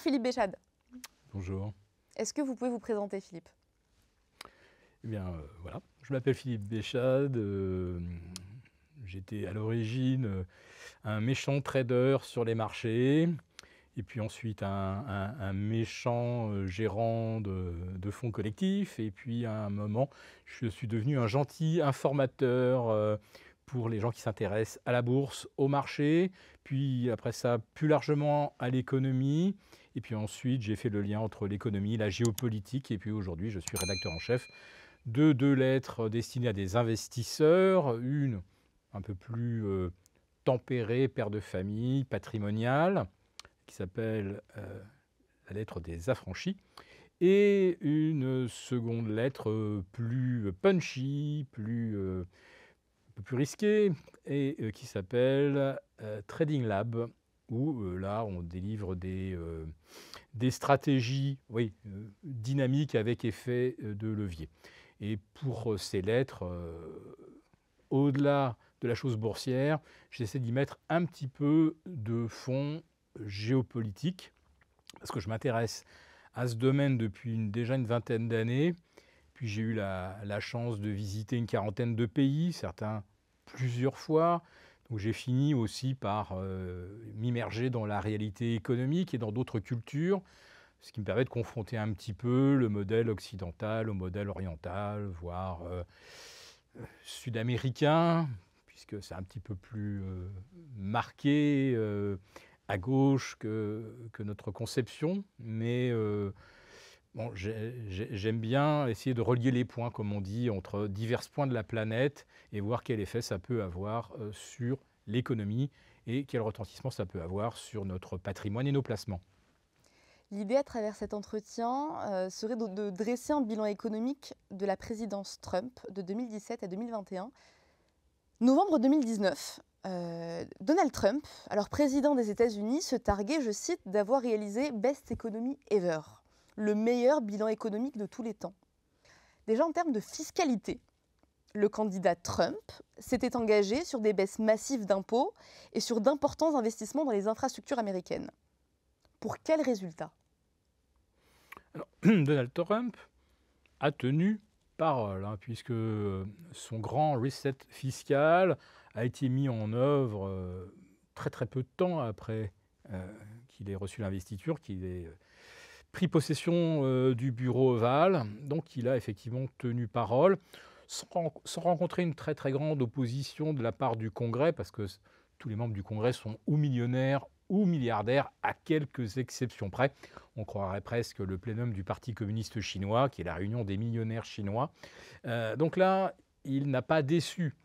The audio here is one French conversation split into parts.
Philippe Béchade. Bonjour. Est-ce que vous pouvez vous présenter Philippe Eh bien euh, voilà, je m'appelle Philippe Béchade. Euh, j'étais à l'origine euh, un méchant trader sur les marchés et puis ensuite un, méchant gérant de, de, fonds collectifs, et puis à un moment, je suis devenu un gentil informateur pour les gens qui s'intéressent à la bourse, au marché, puis après ça, plus largement à l'économie, et puis ensuite, j'ai fait le lien entre l'économie, la géopolitique, et puis aujourd'hui, je suis rédacteur en chef de deux lettres destinées à des investisseurs, une un peu plus euh, tempérée, père de famille, patrimoniale, qui s'appelle euh, la lettre des affranchis, et une seconde lettre euh, plus punchy, plus, un peu plus risquée, et qui s'appelle Trading Lab, où euh, là, on délivre des, euh, stratégies euh, dynamiques avec effet de levier. Et pour ces lettres, au-delà de la chose boursière, j'essaie d'y mettre un petit peu de fond géopolitique, parce que je m'intéresse à ce domaine depuis déjà une vingtaine d'années. Puis j'ai eu la chance de visiter une quarantaine de pays, certains plusieurs fois, où j'ai fini aussi par euh, m'immerger dans la réalité économique et dans d'autres cultures, ce qui me permet de confronter un petit peu le modèle occidental au modèle oriental, voire euh, sud-américain, puisque c'est un petit peu plus euh, marqué à gauche que, que, notre conception, mais Bon, J'aime bien essayer de relier les points, comme on dit, entre divers points de la planète et voir quel effet ça peut avoir euh, sur l'économie et quel retentissement ça peut avoir sur notre patrimoine et nos placements. L'idée à travers cet entretien euh, serait de, dresser un bilan économique de la présidence Trump de 2017 à 2021. Novembre 2019, euh, Donald Trump, alors président des États-Unis, se targuait, je cite, d'avoir réalisé Best Economy Ever le meilleur bilan économique de tous les temps. Déjà en termes de fiscalité, le candidat Trump s'était engagé sur des baisses massives d'impôts et sur d'importants investissements dans les infrastructures américaines. Pour quel résultat Donald Trump a tenu parole, hein, puisque euh, son grand reset fiscal a été mis en œuvre euh, très très peu de temps après euh, qu'il ait reçu l'investiture, qu'il ait pris possession euh, du bureau ovale, donc il a effectivement tenu parole, sans, rencontrer une très très grande opposition de la part du Congrès, parce que tous les membres du Congrès sont ou millionnaires ou milliardaires, à quelques exceptions près. On croirait presque le plénum du Parti communiste chinois, qui est la réunion des millionnaires chinois. Euh, donc là, il n'a pas déçu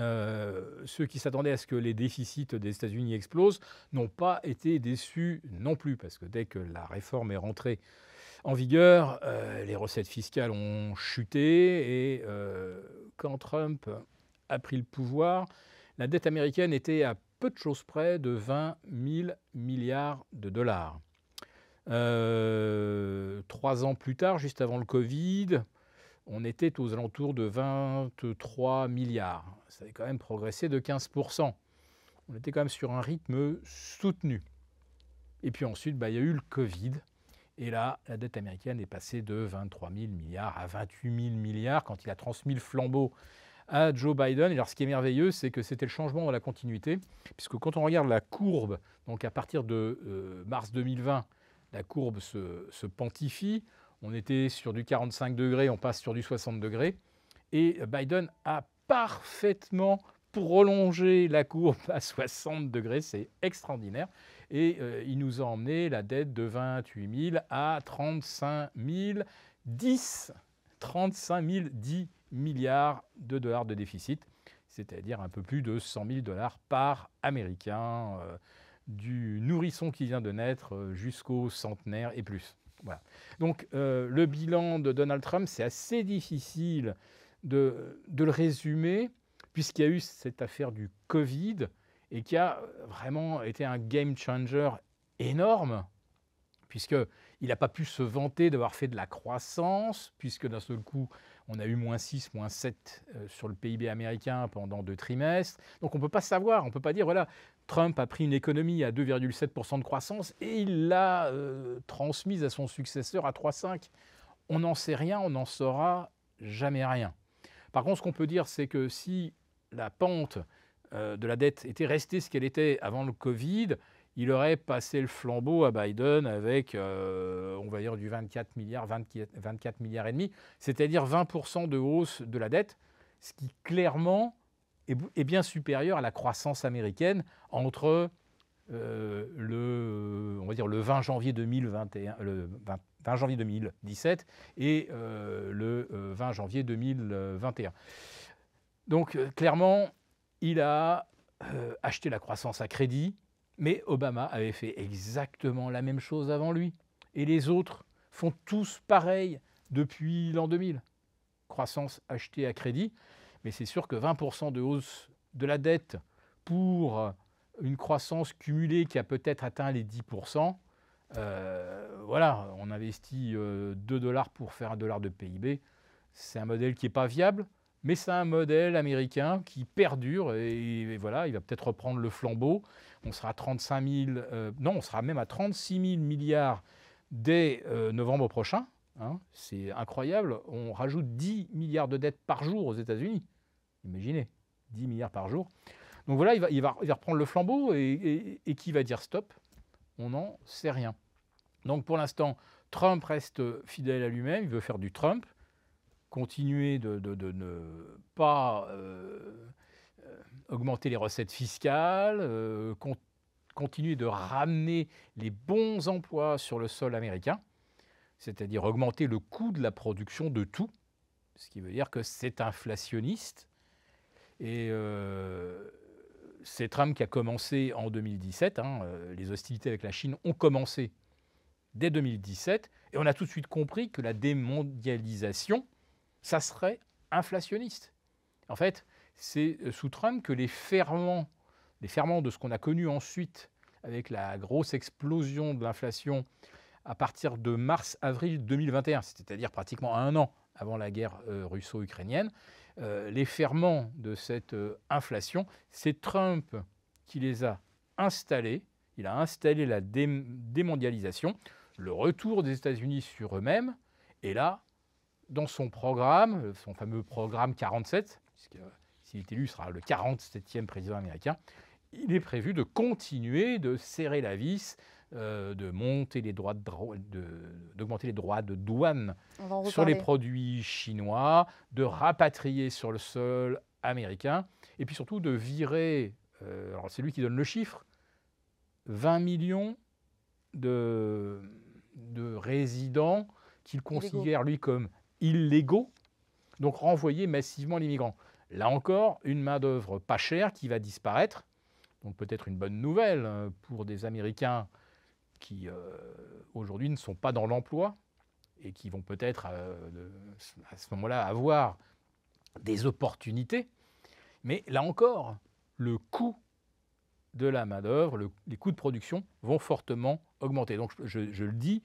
euh, ceux qui s'attendaient à ce que les déficits des États-Unis explosent n'ont pas été déçus non plus, parce que dès que la réforme est rentrée en vigueur, euh, les recettes fiscales ont chuté et euh, quand Trump a pris le pouvoir, la dette américaine était à peu de choses près de 20 000 milliards de dollars. trois ans plus tard, juste avant le Covid, on était aux alentours de 23 milliards. Ça avait quand même progressé de 15%. On était quand même sur un rythme soutenu. Et puis ensuite, bah, il y a eu le Covid. Et là, la dette américaine est passée de 23 000 milliards à 28 000 milliards quand il a transmis le flambeau à Joe Biden. Et alors, ce qui est merveilleux, c'est que c'était le changement dans la continuité, puisque quand on regarde la courbe, donc à partir de euh, mars 2020, la courbe se, se, pontifie. On était sur du 45 degrés, on passe sur du 60 degrés. Et Biden a parfaitement prolongé la courbe à 60 degrés, c'est extraordinaire. Et euh, il nous a emmené la dette de 28 000 à 35 010 35 milliards de dollars de déficit, c'est-à-dire un peu plus de 100 000 dollars par Américain, euh, du nourrisson qui vient de naître euh, jusqu'au centenaire et plus. Donc euh, le bilan de Donald Trump, c'est assez difficile de, de le résumer, puisqu'il y a eu cette affaire du Covid et qui a vraiment été un game changer énorme puisqu'il n'a pas pu se vanter d'avoir fait de la croissance, puisque d'un seul coup, on a eu moins 6, moins 7 euh, sur le PIB américain pendant deux trimestres. Donc on ne peut pas savoir, on ne peut pas dire, voilà, Trump a pris une économie à 2,7% de croissance et il l'a euh, transmise à son successeur à 3,5. On n'en sait rien, on n'en saura jamais rien. Par contre, ce qu'on peut dire, c'est que si la pente euh, de la dette était restée ce qu'elle était avant le Covid, il aurait passé le flambeau à Biden avec, euh, on va dire, du 24 milliards, 24, milliards et demi, c'est-à-dire 20% de hausse de la dette, ce qui clairement est, bien supérieur à la croissance américaine entre euh, le, on va dire, le 20 janvier 2021, le janvier 2017 et euh, le 20 janvier 2021. Donc clairement, il a acheté la croissance à crédit, mais Obama avait fait exactement la même chose avant lui. Et les autres font tous pareil depuis l'an 2000. Croissance achetée à crédit. Mais c'est sûr que 20% de hausse de la dette pour une croissance cumulée qui a peut-être atteint les 10%, euh, voilà, on investit 2 euh, dollars pour faire 1 dollar de PIB. C'est un modèle qui n'est pas viable mais c'est un modèle américain qui perdure et, voilà, il va peut-être reprendre le flambeau. On sera euh, non, on sera même à 36 000 milliards dès euh, novembre prochain. Hein. C'est incroyable. On rajoute 10 milliards de dettes par jour aux États-Unis. Imaginez, 10 milliards par jour. Donc voilà, il va, reprendre le flambeau et qui va dire stop On n'en sait rien. Donc pour l'instant, Trump reste fidèle à lui-même, il veut faire du Trump continuer de, ne pas euh, augmenter les recettes fiscales, euh, continuer de ramener les bons emplois sur le sol américain, c'est-à-dire augmenter le coût de la production de tout, ce qui veut dire que c'est inflationniste. Et euh, c'est Trump qui a commencé en 2017. Hein, euh, les hostilités avec la Chine ont commencé dès 2017. Et on a tout de suite compris que la démondialisation ça serait inflationniste. En fait, c'est euh, sous Trump que les ferments, les de ce qu'on a connu ensuite avec la grosse explosion de l'inflation à partir de mars-avril 2021, c'est-à-dire pratiquement un an avant la guerre euh, russo-ukrainienne, euh, les ferments de cette inflation, c'est Trump qui les a installés. Il a installé la démondialisation, le retour des États-Unis sur eux-mêmes, et là, dans son programme, euh, son fameux programme 47, puisque euh, s'il est élu, sera le 47e président américain, il est prévu de continuer de serrer la vis, euh, de monter les droits d'augmenter les droits de douane sur les produits chinois, de rapatrier sur le sol américain, et puis surtout de virer, alors c'est lui qui donne le chiffre, 20 millions de, de résidents qu'il considère, lui, comme illégaux, donc renvoyer massivement les migrants. Là encore, une main-d'œuvre pas chère qui va disparaître, donc peut-être une bonne nouvelle euh, pour des Américains qui euh, aujourd'hui ne sont pas dans l'emploi et qui vont peut-être euh, à ce moment-là avoir des opportunités. Mais là encore, le coût de la main-d'œuvre, les coûts de production vont fortement augmenter. Donc je, le dis,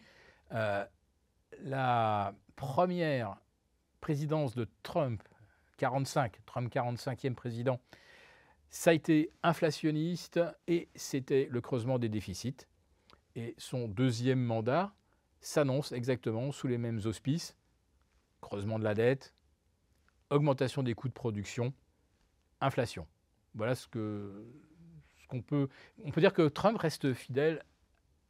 la, première présidence de Trump, 45, Trump 45e président, ça a été inflationniste et c'était le creusement des déficits. Et son deuxième mandat s'annonce exactement sous les mêmes auspices. Creusement de la dette, augmentation des coûts de production, inflation. Voilà ce que ce qu'on peut on peut dire que Trump reste fidèle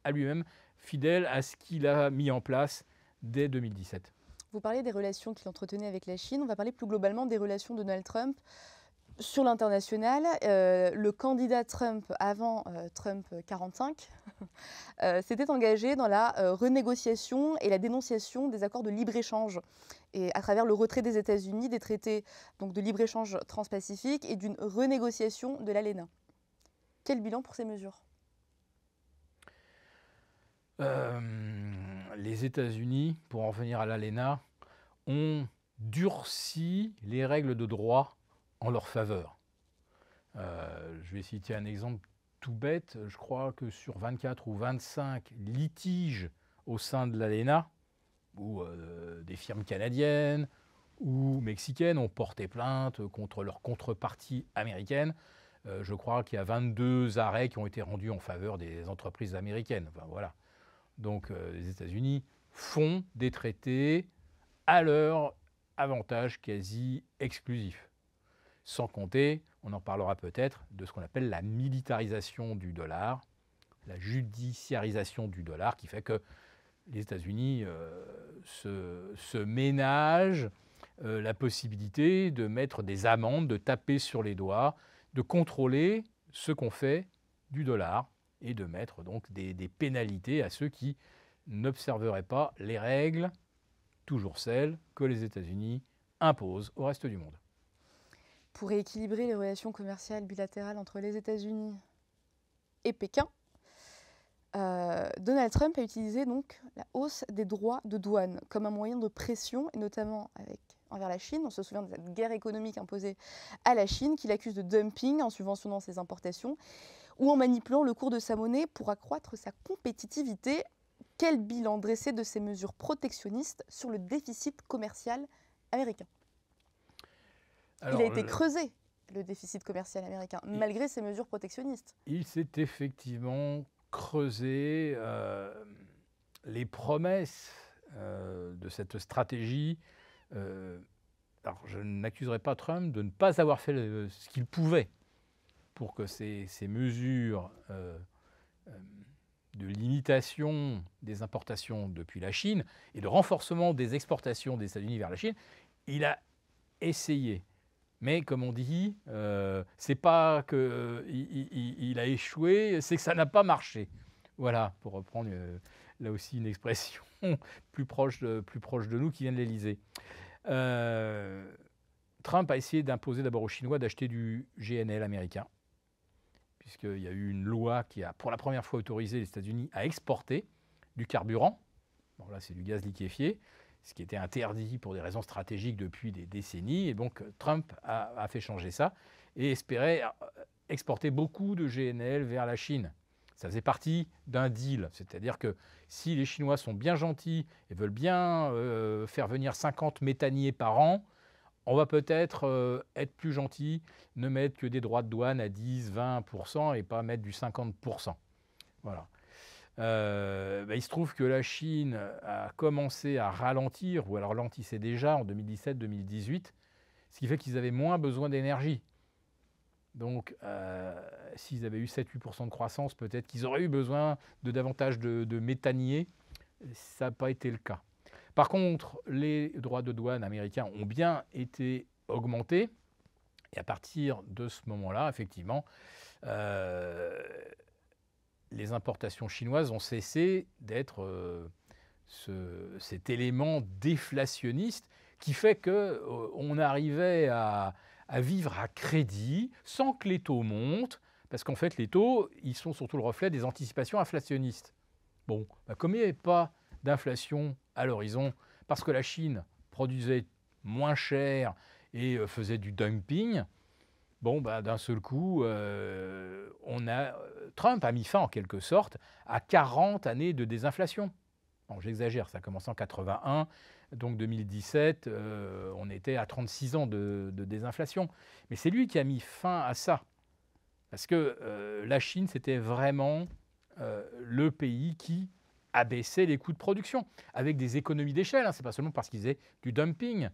à lui-même, fidèle à ce qu'il a mis en place dès 2017. Vous parlez des relations qu'il entretenait avec la Chine. On va parler plus globalement des relations de Donald Trump sur l'international, euh, le candidat Trump avant euh, Trump 45 euh, s'était engagé dans la renégociation et la dénonciation des accords de libre-échange et à travers le retrait des États-Unis des traités donc de libre-échange transpacifique et d'une renégociation de l'ALENA. Quel bilan pour ces mesures les États-Unis, pour en venir à l'ALENA, ont durci les règles de droit en leur faveur. Euh, je vais citer un exemple tout bête. Je crois que sur 24 ou 25 litiges au sein de l'ALENA, où euh, des firmes canadiennes ou mexicaines ont porté plainte contre leur contrepartie américaine, euh, je crois qu'il y a 22 arrêts qui ont été rendus en faveur des entreprises américaines. voilà donc euh, les États-Unis, font des traités à leur avantage quasi exclusif. Sans compter, on en parlera peut-être, de ce qu'on appelle la militarisation du dollar, la judiciarisation du dollar, qui fait que les États-Unis euh, se, ménagent euh, la possibilité de mettre des amendes, de taper sur les doigts, de contrôler ce qu'on fait du dollar et de mettre donc des, pénalités à ceux qui n'observeraient pas les règles, toujours celles que les États-Unis imposent au reste du monde. Pour rééquilibrer les relations commerciales bilatérales entre les États-Unis et Pékin, euh, Donald Trump a utilisé donc la hausse des droits de douane comme un moyen de pression, et notamment envers la Chine. On se souvient de cette guerre économique imposée à la Chine, qu'il accuse de dumping en subventionnant ses importations ou en manipulant le cours de sa monnaie pour accroître sa compétitivité. Quel bilan dresser de ces mesures protectionnistes sur le déficit commercial américain Il a été creusé, le déficit commercial américain, malgré ces mesures protectionnistes. Il s'est effectivement creusé euh, les promesses euh, de cette stratégie. Euh, alors, je n'accuserai pas Trump de ne pas avoir fait ce qu'il pouvait pour que ces, mesures euh, euh, de limitation des importations depuis la Chine et le renforcement des exportations des États-Unis vers la Chine, il a essayé. Mais comme on dit, ce euh, c'est pas qu'il il a échoué, c'est que ça n'a pas marché. Voilà, pour reprendre là aussi une expression plus proche de, plus proche de nous qui vient de l'Élysée. Trump a essayé d'imposer d'abord aux Chinois d'acheter du GNL américain puisqu'il y a eu une loi qui a pour la première fois autorisé les États-Unis à exporter du carburant. là, c'est du gaz liquéfié, ce qui était interdit pour des raisons stratégiques depuis des décennies. Et donc, Trump a, fait changer ça et espérait euh, exporter beaucoup de GNL vers la Chine. Ça faisait partie d'un deal. C'est-à-dire que si les Chinois sont bien gentils et veulent bien euh, faire venir 50 méthaniers par an, on va peut-être euh, être plus gentil, ne mettre que des droits de douane à 10, 20% et pas mettre du 50%. Voilà. Euh, bah, il se trouve que la Chine a commencé à ralentir, ou elle ralentissait déjà en 2017-2018, ce qui fait qu'ils avaient moins besoin d'énergie. Donc, euh, s'ils avaient eu 7-8% de croissance, peut-être qu'ils auraient eu besoin de davantage de, de Ça n'a pas été le cas. Par contre, les droits de douane américains ont bien été augmentés. Et à partir de ce moment-là, effectivement, euh, les importations chinoises ont cessé d'être euh, cet élément déflationniste qui fait qu'on euh, arrivait à, vivre à crédit sans que les taux montent, parce qu'en fait les taux, ils sont surtout le reflet des anticipations inflationnistes. Bon, bah, comme il pas d'inflation à l'horizon, parce que la Chine produisait moins cher et euh, faisait du dumping. Bon, bah, d'un seul coup, euh, euh, Trump a mis fin en quelque sorte à 40 années de désinflation. j'exagère, ça a commencé en 81, donc 2017, on était à 36 ans de, désinflation. Mais c'est lui qui a mis fin à ça. Parce que la Chine, c'était vraiment le pays qui abaisser les coûts de production avec des économies d'échelle. Hein. Ce pas seulement parce qu'ils aient du dumping.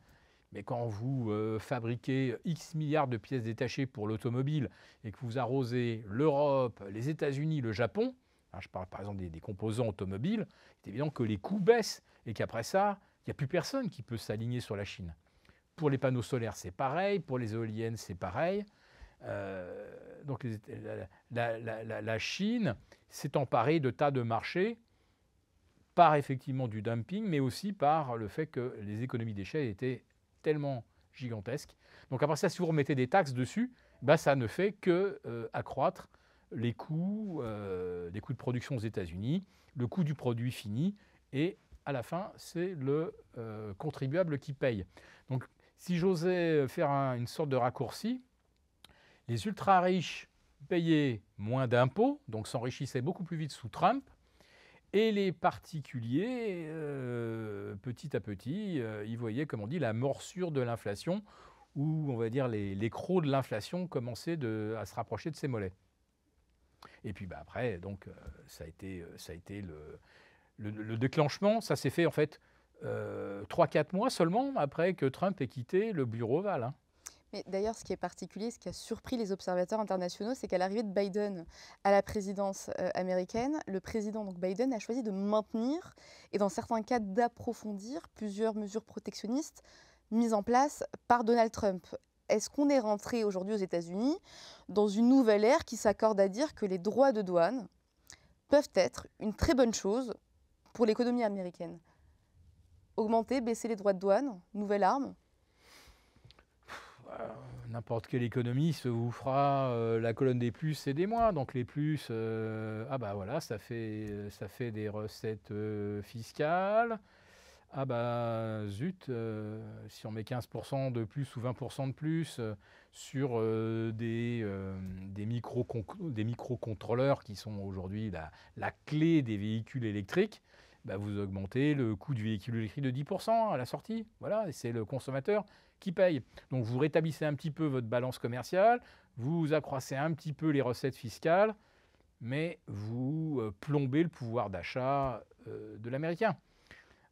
Mais quand vous euh, fabriquez X milliards de pièces détachées pour l'automobile et que vous arrosez l'Europe, les États-Unis, le Japon, hein, je parle par exemple des, composants automobiles, c'est évident que les coûts baissent et qu'après ça, il n'y a plus personne qui peut s'aligner sur la Chine. Pour les panneaux solaires, c'est pareil, pour les éoliennes, c'est pareil. Euh, donc la Chine s'est emparée de tas de marchés par effectivement du dumping, mais aussi par le fait que les économies d'échelle étaient tellement gigantesques. Donc après ça, si vous remettez des taxes dessus, bah, ça ne fait que euh, accroître les coûts, euh, coûts de production aux États-Unis, le coût du produit fini, et à la fin, c'est le euh, contribuable qui paye. Donc si j'osais faire une sorte de raccourci, les ultra-riches payaient moins d'impôts, donc s'enrichissaient beaucoup plus vite sous Trump, et les particuliers, euh, petit à petit, ils euh, voyaient, comme on dit, la morsure de l'inflation, ou on va dire les, crocs de l'inflation commençaient à se rapprocher de ses mollets. Et puis bah, après, donc, euh, ça a été, ça a été le, déclenchement. Ça s'est fait en fait 3-4 mois seulement après que Trump ait quitté le bureau Val. Hein. Mais d'ailleurs, ce qui est particulier, ce qui a surpris les observateurs internationaux, c'est qu'à l'arrivée de Biden à la présidence euh, américaine, le président donc Biden a choisi de maintenir et dans certains cas d'approfondir plusieurs mesures protectionnistes mises en place par Donald Trump. Est-ce qu'on est rentré aujourd'hui aux États-Unis dans une nouvelle ère qui s'accorde à dire que les droits de douane peuvent être une très bonne chose pour l'économie américaine Augmenter, baisser les droits de douane, nouvelle arme euh, n'importe quelle économie se vous fera euh, la colonne des plus et des moins. Donc les plus, euh, ah bah voilà, ça fait, ça fait des recettes fiscales. Ah bah zut, si on met 15% de plus ou 20% de plus sur des, micro des microcontrôleurs qui sont aujourd'hui la, la, clé des véhicules électriques, bah, vous augmentez le coût du véhicule électrique de 10% à la sortie. Voilà, c'est le consommateur qui paye. Donc vous rétablissez un petit peu votre balance commerciale, vous accroissez un petit peu les recettes fiscales, mais vous euh, plombez le pouvoir d'achat euh, de l'Américain.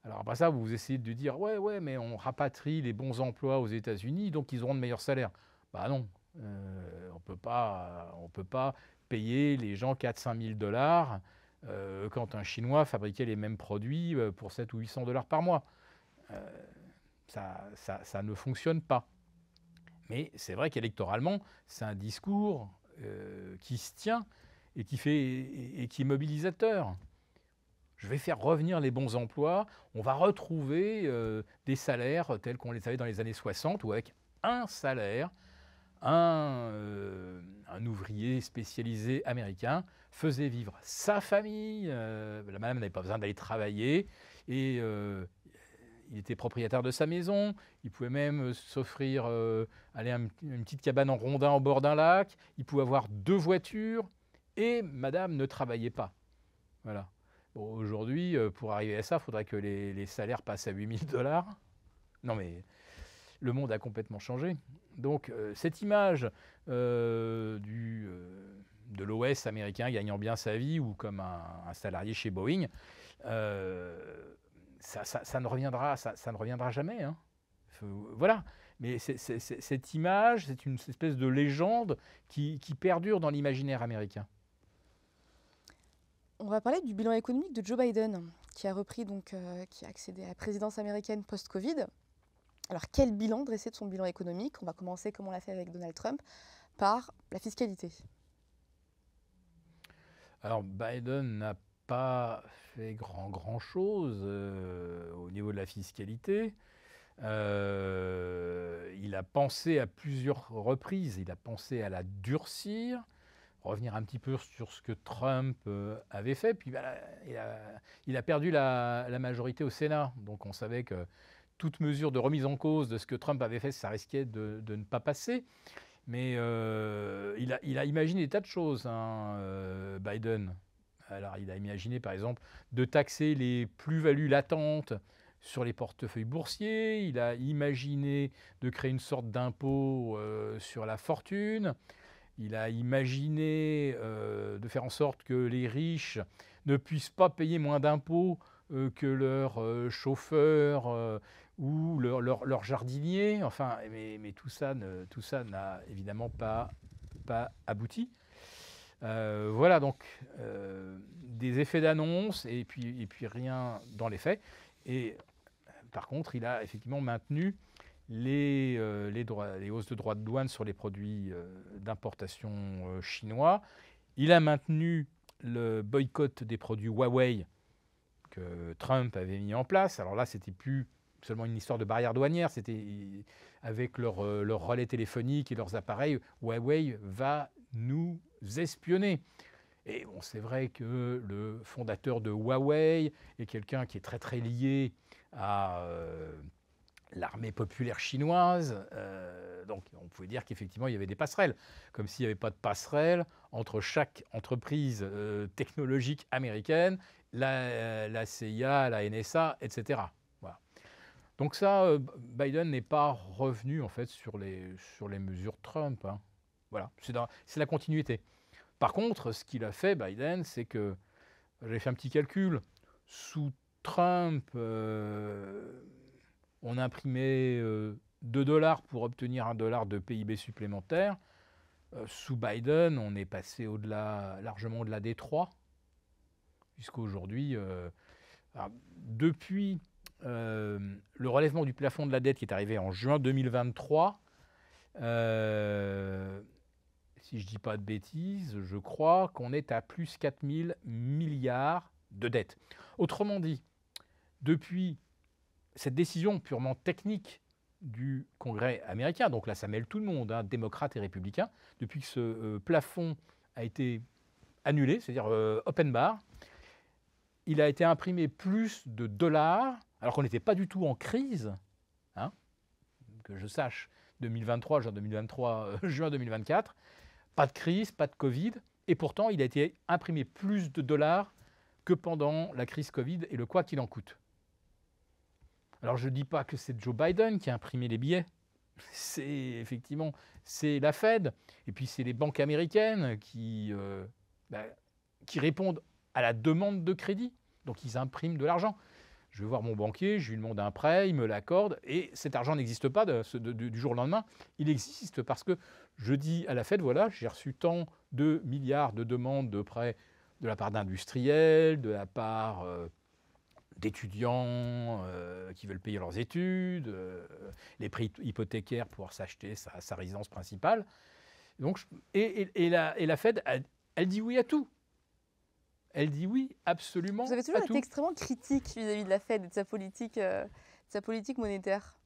Alors après ça, vous essayez de dire ouais, ouais, mais on rapatrie les bons emplois aux États-Unis, donc ils auront de meilleurs salaires. Bah non, euh, on ne peut pas payer les gens 4 000 dollars euh, quand un Chinois fabriquait les mêmes produits euh, pour 7 ou 800 dollars par mois. Euh, ça, ne fonctionne pas. Mais c'est vrai qu'électoralement, c'est un discours qui se tient et qui, fait, et qui est mobilisateur. Je vais faire revenir les bons emplois, on va retrouver des salaires tels qu'on les avait dans les années 60 ou avec un salaire euh, un, ouvrier spécialisé américain faisait vivre sa famille. Euh, la madame n'avait pas besoin d'aller travailler et euh, il était propriétaire de sa maison. Il pouvait même s'offrir aller une petite cabane en rondin au bord d'un lac. Il pouvait avoir deux voitures et madame ne travaillait pas. Voilà. aujourd'hui, pour arriver à ça, il faudrait que les, les salaires passent à 8000 dollars. Non mais le monde a complètement changé. Donc euh, cette image euh, euh, de l'OS américain gagnant bien sa vie ou comme un, salarié chez Boeing, ça, ne reviendra, ça, ne reviendra jamais. Hein. Voilà. Mais cette image, c'est une espèce de légende qui, perdure dans l'imaginaire américain. On va parler du bilan économique de Joe Biden, qui a repris donc, qui a accédé à la présidence américaine post-Covid. Alors quel bilan dresser de son bilan économique On va commencer, comme on l'a fait avec Donald Trump, par la fiscalité. Alors Biden n'a pas fait grand grand chose euh, au niveau de la fiscalité. Euh, il a pensé à plusieurs reprises, il a pensé à la durcir, revenir un petit peu sur ce que Trump euh, avait fait. Puis il, a, perdu la, la, majorité au Sénat, donc on savait que toute mesure de remise en cause de ce que Trump avait fait, ça risquait de, ne pas passer. Mais euh, il, a, imaginé des tas de choses, hein, euh, Biden. Alors, il a imaginé, par exemple, de taxer les plus-values latentes sur les portefeuilles boursiers. Il a imaginé de créer une sorte d'impôt euh, sur la fortune. Il a imaginé de faire en sorte que les riches ne puissent pas payer moins d'impôts que leurs chauffeurs ou leur, leur, leur, jardinier. Enfin, mais, tout ça ne, tout ça n'a évidemment pas, pas abouti. Euh, voilà donc euh, des effets d'annonce et puis, et puis rien dans les faits. Et par contre, il a effectivement maintenu les, euh, les, droits, les hausses de droits de douane sur les produits d'importation chinois. Il a maintenu le boycott des produits Huawei que Trump avait mis en place. Alors là, c'était plus seulement une histoire de barrière douanière, c'était avec euh, leur, relais téléphonique et leurs appareils, Huawei va nous espionner. Et bon, c'est vrai que le fondateur de Huawei est quelqu'un qui est très très lié à euh, l'armée populaire chinoise. Euh, donc on pouvait dire qu'effectivement il y avait des passerelles, comme s'il n'y avait pas de passerelle entre chaque entreprise technologique américaine, la CIA, la NSA, etc. Donc ça, euh, Biden n'est pas revenu en fait sur les, sur les mesures Trump. Hein. Voilà, c'est la continuité. Par contre, ce qu'il a fait, Biden, c'est que, j'ai fait un petit calcul, sous Trump, euh, on imprimait 2 euh, dollars pour obtenir 1 dollar de PIB supplémentaire. sous Biden, on est passé au-delà, largement au-delà des 3, puisqu'aujourd'hui, depuis euh, le relèvement du plafond de la dette qui est arrivé en juin 2023, euh, si je ne dis pas de bêtises, je crois qu'on est à plus 4000 milliards de dettes. Autrement dit, depuis cette décision purement technique du Congrès américain, donc là ça mêle tout le monde, hein, démocrates et républicain, depuis que ce euh, plafond a été annulé, c'est-à-dire open bar, il a été imprimé plus de dollars alors qu'on n'était pas du tout en crise, hein, que je sache, 2023, juin 2023, euh, juin 2024, pas de crise, pas de Covid, et pourtant il a été imprimé plus de dollars que pendant la crise Covid et le quoi qu'il en coûte. Alors je ne dis pas que c'est Joe Biden qui a imprimé les billets, c'est effectivement c'est la Fed, et puis c'est les banques américaines qui, euh, bah, qui répondent à la demande de crédit, donc ils impriment de l'argent. Je vais voir mon banquier, je lui demande un prêt, il me l'accorde, et cet argent n'existe pas du jour au lendemain. Il existe parce que je dis à la Fed, voilà, j'ai reçu tant de milliards de demandes de prêts de la part d'industriels, de la part euh, d'étudiants euh, qui veulent payer leurs études, euh, les prix hypothécaires pour s'acheter sa, résidence principale. Donc, et, la, Fed, elle dit oui à tout. Elle dit oui, absolument. Vous avez toujours été extrêmement critique vis-à-vis de la Fed et de sa politique, euh, de sa politique monétaire.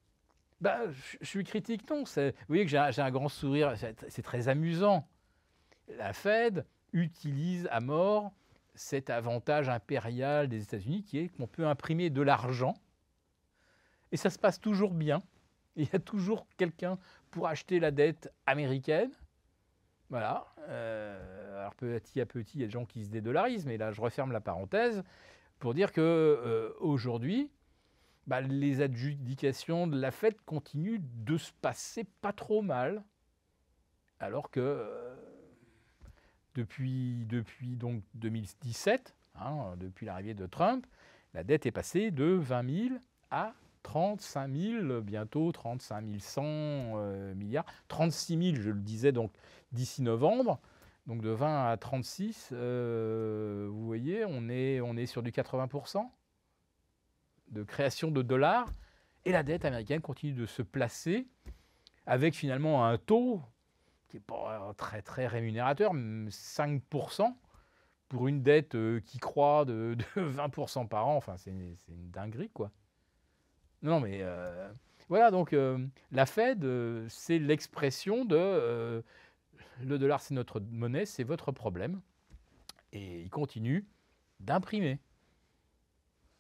Bah, je suis critique, non. Vous voyez que j'ai un, grand sourire, c'est très amusant. La Fed utilise à mort cet avantage impérial des États-Unis qui est qu'on peut imprimer de l'argent et ça se passe toujours bien. Il y a toujours quelqu'un pour acheter la dette américaine. Voilà. Euh, alors petit à petit, il y a des gens qui se dédollarisent, mais là, je referme la parenthèse pour dire que euh, aujourd'hui, bah, les adjudications de la Fed continuent de se passer pas trop mal, alors que euh, depuis, depuis donc 2017, hein, depuis l'arrivée de Trump, la dette est passée de 20 000 à 35 000, bientôt 35 100 euh, milliards, 36 000, je le disais donc d'ici novembre. Donc de 20 à 36, euh, vous voyez, on est, on est sur du 80% de création de dollars. Et la dette américaine continue de se placer avec finalement un taux qui n'est pas très très rémunérateur, 5% pour une dette euh, qui croît de, 20% par an. Enfin, c'est une, dinguerie, quoi. Non, mais euh, voilà, donc la Fed, c'est l'expression de le dollar c'est notre monnaie, c'est votre problème. Et il continue d'imprimer.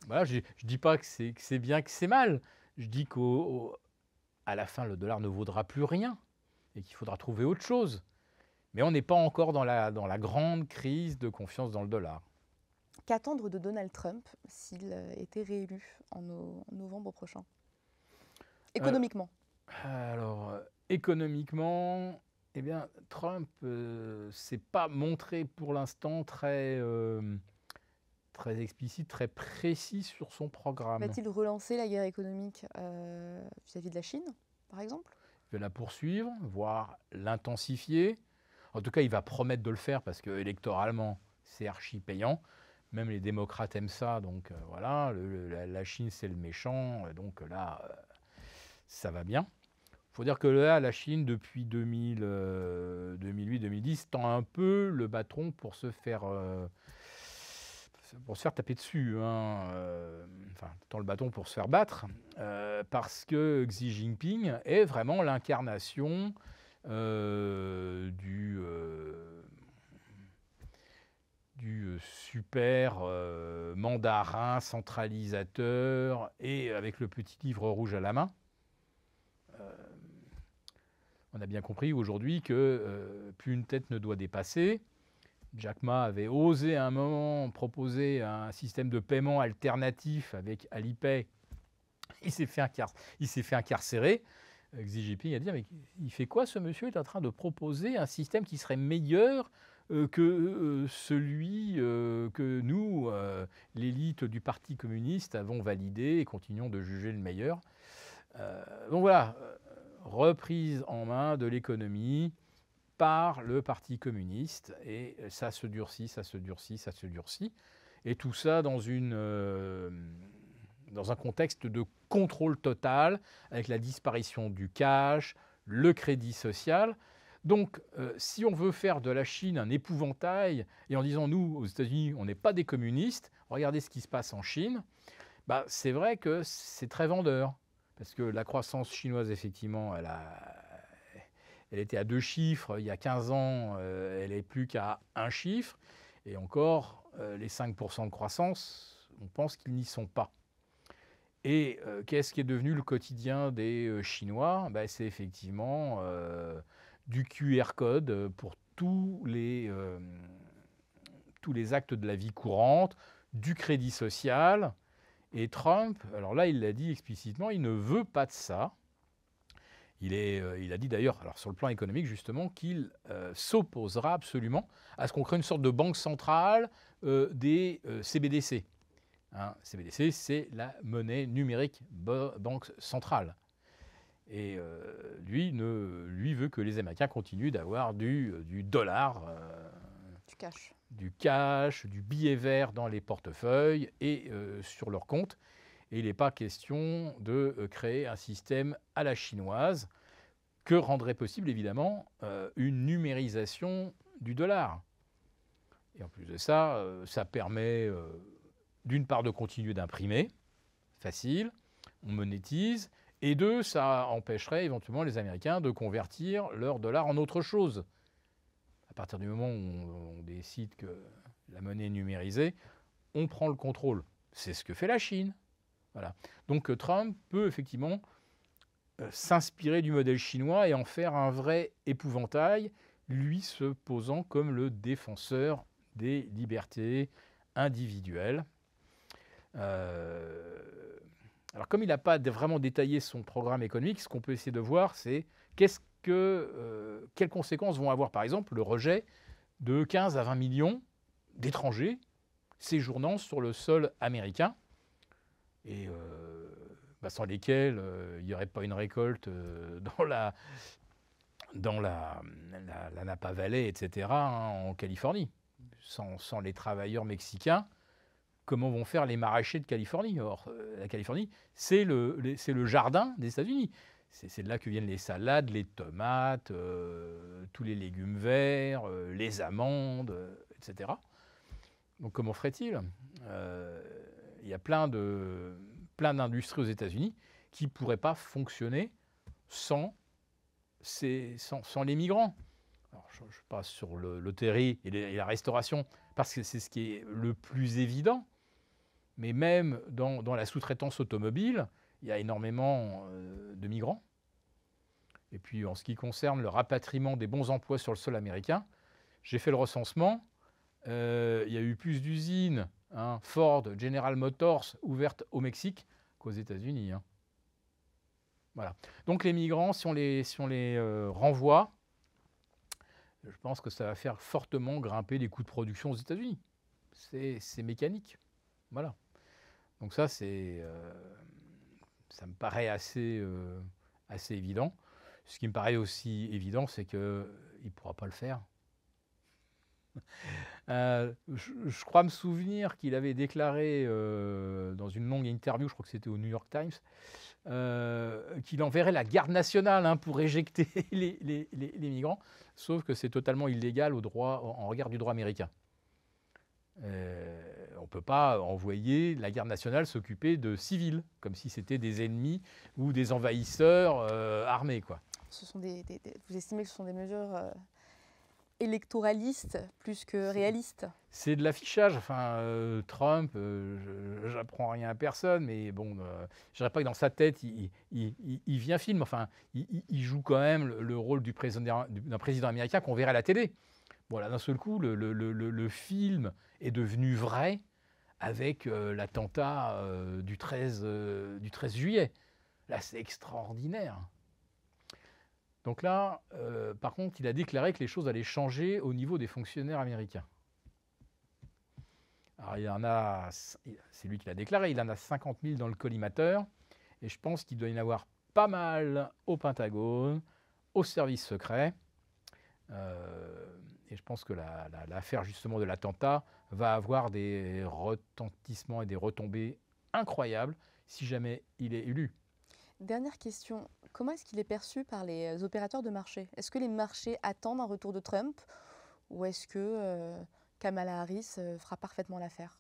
Voilà, je ne dis pas que c'est bien, que c'est mal. Je dis qu'à la fin, le dollar ne vaudra plus rien et qu'il faudra trouver autre chose. Mais on n'est pas encore dans la, grande crise de confiance dans le dollar. Qu'attendre de Donald Trump s'il euh, était réélu en, novembre prochain euh, Économiquement. alors, euh, économiquement, eh bien, Trump ne euh, s'est pas montré pour l'instant très, euh, très explicite, très précis sur son programme. Va-t-il relancer la guerre économique euh, vis-à-vis de la Chine, par exemple Il va la poursuivre, voire l'intensifier. En tout cas, il va promettre de le faire parce que électoralement, c'est archi payant. Même les démocrates aiment ça, donc voilà, la, Chine, c'est le méchant, donc là, ça va bien. Il faut dire que là, la Chine, depuis 2008-2010, euh, tend un peu le bâton pour se faire, euh, pour se taper dessus. Hein, euh, enfin, tend le bâton pour se faire battre. parce que Xi Jinping est vraiment l'incarnation du, du super mandarin centralisateur et avec le petit livre rouge à la main on a bien compris aujourd'hui que euh, plus une tête ne doit dépasser. Jack Ma avait osé à un moment proposer un système de paiement alternatif avec Alipay. Il s'est fait, fait incarcérer. Euh, Xi Jinping a dit mais il fait quoi ce monsieur Il est en train de proposer un système qui serait meilleur euh, que celui que nous, l'élite du Parti communiste, avons validé et continuons de juger le meilleur. donc voilà, reprise en main de l'économie par le Parti communiste. Et ça se durcit, ça se durcit, ça se durcit. Et tout ça dans, une, euh, dans un contexte de contrôle total, avec la disparition du cash, le crédit social. Donc, euh, si on veut faire de la Chine un épouvantail, et en disant, nous, aux États-Unis, on n'est pas des communistes, regardez ce qui se passe en Chine, bah, c'est vrai que c'est très vendeur. Parce que la croissance chinoise, effectivement, elle, a, était à deux chiffres. Il y a 15 ans, euh, elle n'est plus qu'à un chiffre. Et encore, euh, les 5% de croissance, on pense qu'ils n'y sont pas. Et euh, qu'est-ce qui est devenu le quotidien des Chinois ben, C'est effectivement du QR code pour tous les, tous les actes de la vie courante, du crédit social, et Trump, alors là, il l'a dit explicitement, il ne veut pas de ça. Il, est, euh, il a dit d'ailleurs, alors sur le plan économique justement, qu'il euh, s'opposera absolument à ce qu'on crée une sorte de banque centrale euh, des CBDC. CBDC, hein, c'est la monnaie numérique banque centrale. Et lui, ne, lui veut que les Américains continuent d'avoir du, du dollar. du cash du cash, du billet vert dans les portefeuilles et euh, sur leurs comptes. Et il n'est pas question de euh, créer un système à la chinoise que rendrait possible évidemment euh, une numérisation du dollar. Et en plus de ça, ça permet d'une part de continuer d'imprimer, facile, on monétise, et deux, ça empêcherait éventuellement les Américains de convertir leur dollar en autre chose à partir du moment où on, décide que la monnaie est numérisée, on prend le contrôle. C'est ce que fait la Chine. Voilà. Donc euh, Trump peut effectivement euh, s'inspirer du modèle chinois et en faire un vrai épouvantail, lui se posant comme le défenseur des libertés individuelles. Euh, alors comme il n'a pas vraiment détaillé son programme économique, ce qu'on peut essayer de voir, c'est qu'est-ce que, euh, quelles conséquences vont avoir, par exemple, le rejet de 15 à 20 millions d'étrangers séjournant sur le sol américain, et euh, bah, sans lesquels euh, il n'y aurait pas une récolte dans la dans la, la, Napa Valley, etc., hein, en Californie. Sans, les travailleurs mexicains, comment vont faire les maraîchers de Californie Or, la Californie, c'est le, le jardin des États-Unis. C'est de là que viennent les salades, les tomates, euh, tous les légumes verts, euh, les amandes, euh, etc. Donc comment ferait-il Il y a plein d'industries aux États-Unis qui ne pourraient pas fonctionner sans, les migrants. Alors, je, passe sur l'hôtellerie et, et, la restauration parce que c'est ce qui est le plus évident. Mais même dans la sous-traitance automobile, il y a énormément euh, de migrants. Et puis en ce qui concerne le rapatriement des bons emplois sur le sol américain, j'ai fait le recensement. Euh, il y a eu plus d'usines, hein, Ford, General Motors, ouvertes au Mexique qu'aux États-Unis. Hein. Voilà. Donc les migrants, si on les, euh, renvoie, je pense que ça va faire fortement grimper les coûts de production aux États-Unis. C'est mécanique. Voilà. Donc ça, c'est ça me paraît assez, euh, assez évident. Ce qui me paraît aussi évident, c'est qu'il euh, ne pourra pas le faire. Euh, je, crois me souvenir qu'il avait déclaré dans une longue interview, je crois que c'était au New York Times, qu'il enverrait la garde nationale hein, pour éjecter les, migrants, sauf que c'est totalement illégal au droit, en, en regard du droit américain on ne peut pas envoyer la garde nationale s'occuper de civils, comme si c'était des ennemis ou des envahisseurs euh, armés. Quoi. Ce sont des, vous estimez que ce sont des mesures euh, électoralistes plus que réalistes C'est de l'affichage. Enfin, euh, je Trump, j'apprends rien à personne, mais bon, ne dirais pas que dans sa tête, il, il, il, vient film. Enfin, il, joue quand même le, rôle du président, d'un président américain qu'on verrait à la télé. Voilà, d'un seul coup, le, le, le, film est devenu vrai avec euh, l'attentat euh, du, 13, euh, juillet. Là, c'est extraordinaire. Donc là, par contre, il a déclaré que les choses allaient changer au niveau des fonctionnaires américains. Alors il y en a, c'est lui qui l'a déclaré, il en a 50 000 dans le collimateur, et je pense qu'il doit y en avoir pas mal au Pentagone, au service secret. et je pense que l'affaire justement de l'attentat va avoir des retentissements et des retombées incroyables si jamais il est élu. Dernière question, comment est-ce qu'il est perçu par les euh, opérateurs de marché Est-ce que les marchés attendent un retour de Trump ou est-ce que euh, Kamala Harris euh, fera parfaitement l'affaire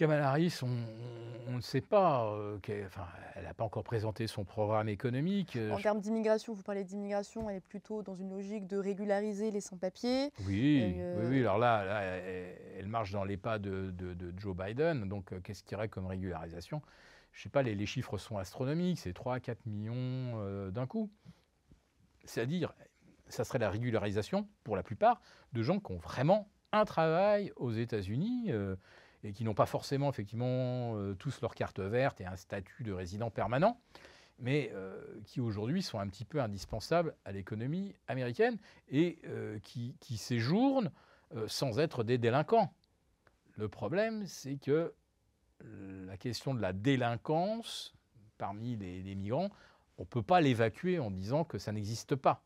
Kamala on, ne sait pas, euh, enfin, elle n'a pas encore présenté son programme économique. Euh, en termes d'immigration, vous parlez d'immigration, elle est plutôt dans une logique de régulariser les sans-papiers. Oui, euh, oui, alors là, elle, marche dans les pas de, Joe Biden, donc qu'est-ce qu'il y comme régularisation Je ne sais pas, les, les, chiffres sont astronomiques, c'est 3 à 4 millions d'un coup. C'est-à-dire, ça serait la régularisation, pour la plupart, de gens qui ont vraiment un travail aux États-Unis et qui n'ont pas forcément effectivement euh, tous leur carte verte et un statut de résident permanent, mais euh, qui aujourd'hui sont un petit peu indispensables à l'économie américaine et euh, qui, séjournent sans être des délinquants. Le problème, c'est que la question de la délinquance parmi les, les migrants, on ne peut pas l'évacuer en disant que ça n'existe pas.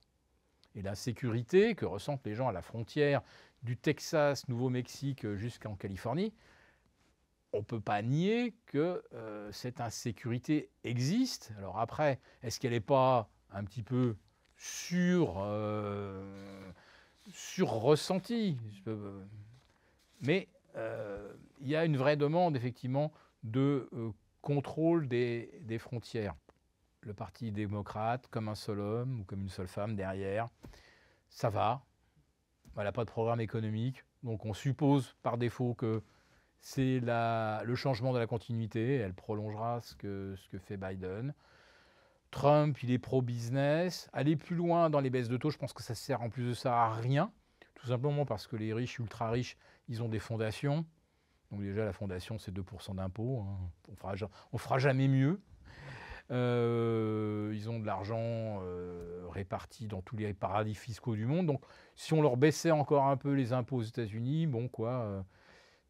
Et l'insécurité que ressentent les gens à la frontière du Texas, Nouveau-Mexique jusqu'en Californie, on ne peut pas nier que euh, cette insécurité existe. Alors après, est-ce qu'elle n'est pas un petit peu sur, euh, sur Mais euh, il y a une vraie demande, effectivement, de contrôle des, des, frontières. Le Parti démocrate, comme un seul homme ou comme une seule femme derrière, ça va. Elle n'a pas de programme économique, donc on suppose par défaut que c'est le changement de la continuité. Elle prolongera ce que, ce que fait Biden. Trump, il est pro-business. Aller plus loin dans les baisses de taux, je pense que ça sert en plus de ça à rien. Tout simplement parce que les riches, ultra riches, ils ont des fondations. Donc déjà, la fondation, c'est 2% d'impôts. Hein. On ne fera jamais mieux. Euh, ils ont de l'argent euh, réparti dans tous les paradis fiscaux du monde. Donc si on leur baissait encore un peu les impôts aux États-Unis, bon quoi, euh,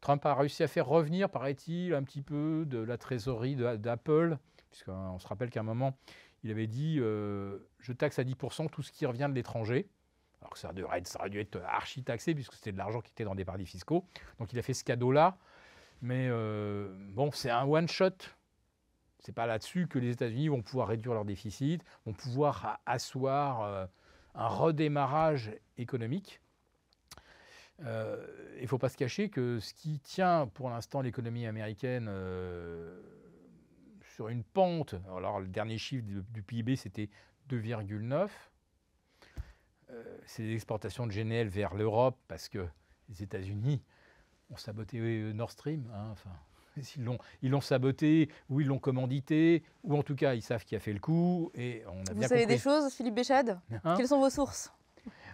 Trump a réussi à faire revenir, paraît-il, un petit peu de la trésorerie d'Apple, puisqu'on se rappelle qu'à un moment, il avait dit euh, je taxe à 10% tout ce qui revient de l'étranger. Alors que ça aurait, dû être archi taxé, puisque c'était de l'argent qui était dans des paradis fiscaux. Donc il a fait ce cadeau-là. Mais euh, bon, c'est un one-shot. C'est pas là-dessus que les États-Unis vont pouvoir réduire leur déficit, vont pouvoir asseoir euh, un redémarrage économique. Euh, il ne faut pas se cacher que ce qui tient pour l'instant l'économie américaine euh, sur une pente, alors le dernier chiffre du, PIB c'était 2,9, euh, c'est les exportations de GNL vers l'Europe parce que les États-Unis ont saboté Nord Stream. Hein, ils l'ont, saboté, ou ils l'ont commandité, ou en tout cas, ils savent qui a fait le coup. Vous savez des choses, Philippe Béchade hein Quelles sont vos sources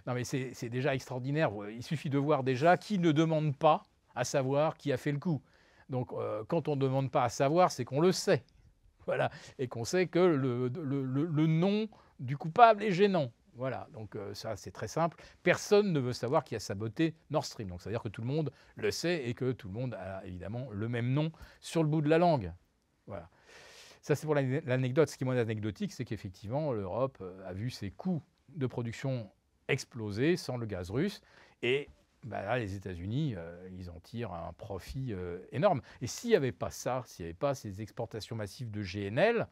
non, mais c'est déjà extraordinaire. Il suffit de voir déjà qui ne demande pas à savoir qui a fait le coup. Donc, euh, quand on ne demande pas à savoir, c'est qu'on le sait. Voilà. Et qu'on sait que le, nom du coupable est gênant. Voilà. Donc, euh, ça, c'est très simple. Personne ne veut savoir qui a saboté Nord Stream. Donc, ça veut dire que tout le monde le sait et que tout le monde a évidemment le même nom sur le bout de la langue. Voilà. Ça, c'est pour l'anecdote. Ce qui est moins anecdotique, c'est qu'effectivement, l'Europe euh, a vu ses coûts de production exploser sans le gaz russe. Et bah, là, les États-Unis, euh, ils en tirent un profit euh, énorme. Et s'il n'y avait pas ça, s'il n'y avait pas ces exportations massives de GNL,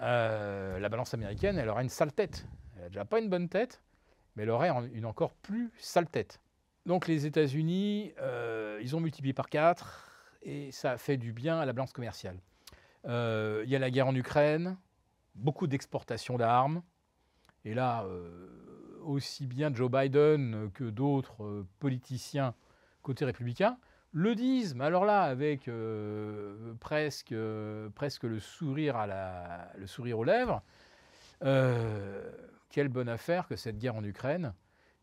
euh, la balance américaine, elle aurait une sale tête. Elle n'a déjà pas une bonne tête, mais elle aurait une encore plus sale tête. Donc les États-Unis, ils ont multiplié par quatre et ça fait du bien à la balance commerciale. Il y a la guerre en Ukraine, beaucoup d'exportations d'armes. Et là, aussi bien Joe Biden que d'autres euh, politiciens côté républicain le disent, mais alors là, avec euh, presque, euh, presque le, sourire à la, le sourire aux lèvres, quelle bonne affaire que cette guerre en Ukraine.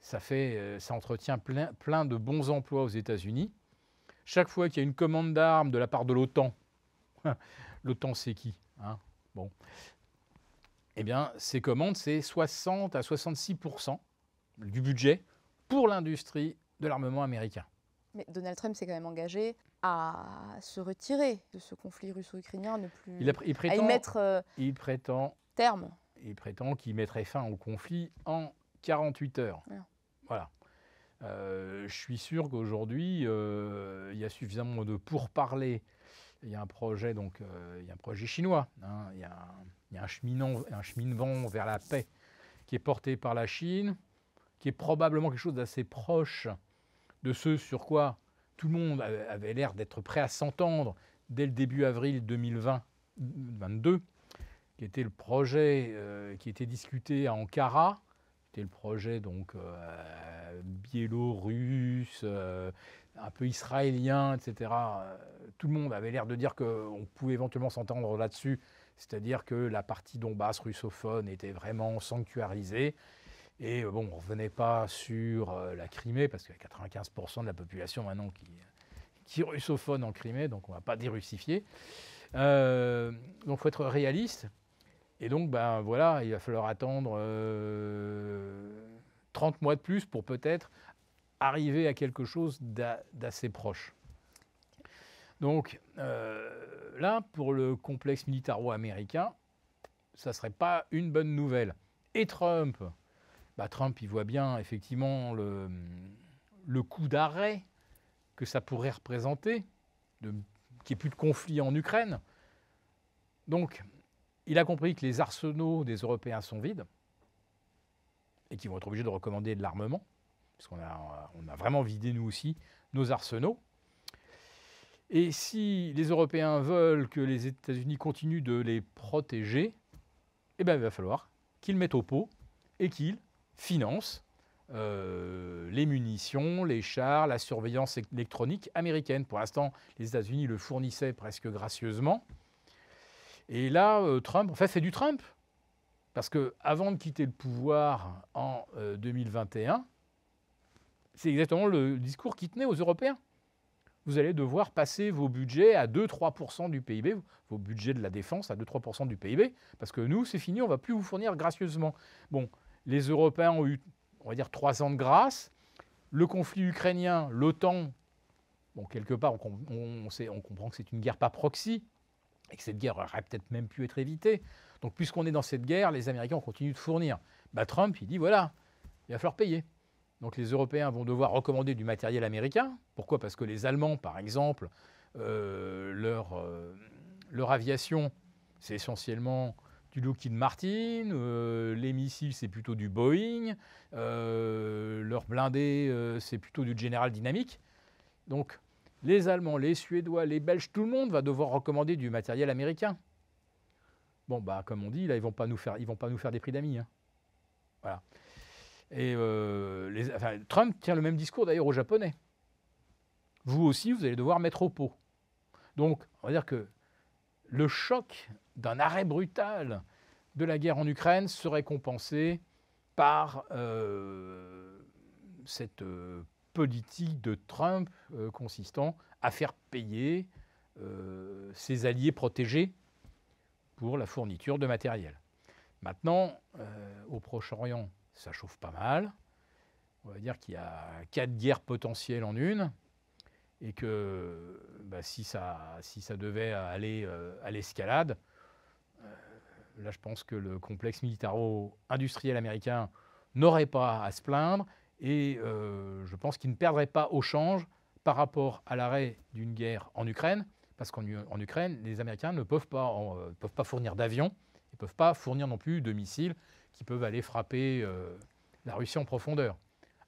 Ça, fait, ça entretient plein, plein de bons emplois aux États-Unis. Chaque fois qu'il y a une commande d'armes de la part de l'OTAN, l'OTAN c'est qui hein Bon, eh bien, ces commandes, c'est 60 à 66 du budget pour l'industrie de l'armement américain. Mais Donald Trump s'est quand même engagé à se retirer de ce conflit russo-ukrainien, ne plus il, prétend, à y mettre euh, il prétend, terme. Il prétend qu'il mettrait fin au conflit en 48 heures. Ah. Voilà. Euh, je suis sûr qu'aujourd'hui, euh, il y a suffisamment de pourparlers il y a un projet, donc, euh, il y a un projet chinois. Hein. il, y a un, il y a un, cheminement vers la paix qui est porté par la Chine, qui est probablement quelque chose d'assez proche de ce sur quoi tout le monde avait l'air d'être prêt à s'entendre dès le début avril 2022, qui était le projet euh, qui était discuté à Ankara, qui était le projet donc euh, biélorusse, un peu israélien, etc. Euh, tout le monde avait l'air de dire qu'on pouvait éventuellement s'entendre là-dessus, c'est-à-dire que la partie Donbass russophone était vraiment sanctuarisée. Et euh, bon, on ne revenait pas sur euh, la Crimée, parce qu'il y a 95% de la population maintenant qui, qui est russophone en Crimée, donc on ne va pas dérussifier. donc il faut être réaliste. Et donc, ben voilà, il va falloir attendre 30 mois de plus pour peut-être arriver à quelque chose d'assez proche. Donc euh, là, pour le complexe militaro-américain, ça ne serait pas une bonne nouvelle. Et Trump bah, Trump, il voit bien effectivement le, le coup d'arrêt que ça pourrait représenter, qu'il n'y ait plus de conflit en Ukraine. Donc, il a compris que les arsenaux des Européens sont vides et qu'ils vont être obligés de recommander de l'armement parce qu'on a, on a vraiment vidé nous aussi nos arsenaux. Et si les Européens veulent que les États-Unis continuent de les protéger, eh ben, il va falloir qu'ils mettent au pot et qu'ils financent euh, les munitions, les chars, la surveillance électronique américaine. Pour l'instant, les États-Unis le fournissaient presque gracieusement. Et là, euh, Trump, en fait, c'est du Trump. Parce qu'avant de quitter le pouvoir en 2021, euh, c'est exactement le discours qui tenait aux Européens. Vous allez devoir passer vos budgets à 2-3% du PIB, vos budgets de la défense à 2-3% du PIB, parce que nous, c'est fini, on ne va plus vous fournir gracieusement. Bon, les Européens ont eu, on va dire, trois ans de grâce. Le conflit ukrainien, l'OTAN, bon, quelque part, on, comprend que c'est une guerre pas proxy, et que cette guerre aurait peut-être même pu être évitée. Donc, puisqu'on est dans cette guerre, les Américains continuent de fournir. Bah, Trump, il dit voilà, il va falloir payer. Donc les Européens vont devoir recommander du matériel américain. Pourquoi Parce que les Allemands, par exemple, euh, leur, euh, leur, aviation, c'est essentiellement du Lockheed Martin, euh, les missiles, c'est plutôt du Boeing, Leur blindé, c'est plutôt du General Dynamics. Donc les Allemands, les Suédois, les Belges, tout le monde va devoir recommander du matériel américain. Bon, bah, comme on dit, là, ils ne vont, pas nous faire, ils vont pas nous faire des prix d'amis. Hein. Voilà. Et euh, Trump tient le même discours d'ailleurs aux Japonais. Vous aussi, vous allez devoir mettre au pot. Donc, on va dire que le choc d'un arrêt brutal de la guerre en Ukraine serait compensé par euh, cette euh, politique de Trump consistant à faire payer ses alliés protégés pour la fourniture de matériel. Maintenant, au Proche-Orient, ça chauffe pas mal. On va dire qu'il y a quatre guerres potentielles en une et que bah, si, ça, devait aller euh, à l'escalade, euh, là je pense que le complexe militaro-industriel américain n'aurait pas à se plaindre et euh, je pense qu'il ne perdrait pas au change par rapport à l'arrêt d'une guerre en Ukraine, parce qu'en Ukraine, les Américains ne peuvent pas fournir d'avions, ils ne peuvent pas fournir non plus de missiles qui peuvent aller frapper euh, la Russie en profondeur.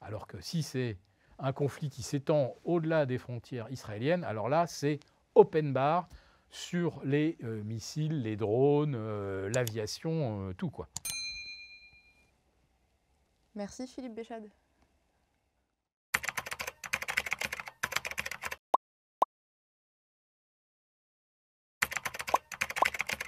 Alors que si c'est un conflit qui s'étend au-delà des frontières israéliennes, alors là, c'est open bar sur les euh, missiles, les drones, euh, l'aviation, tout quoi. Merci Philippe Béchade.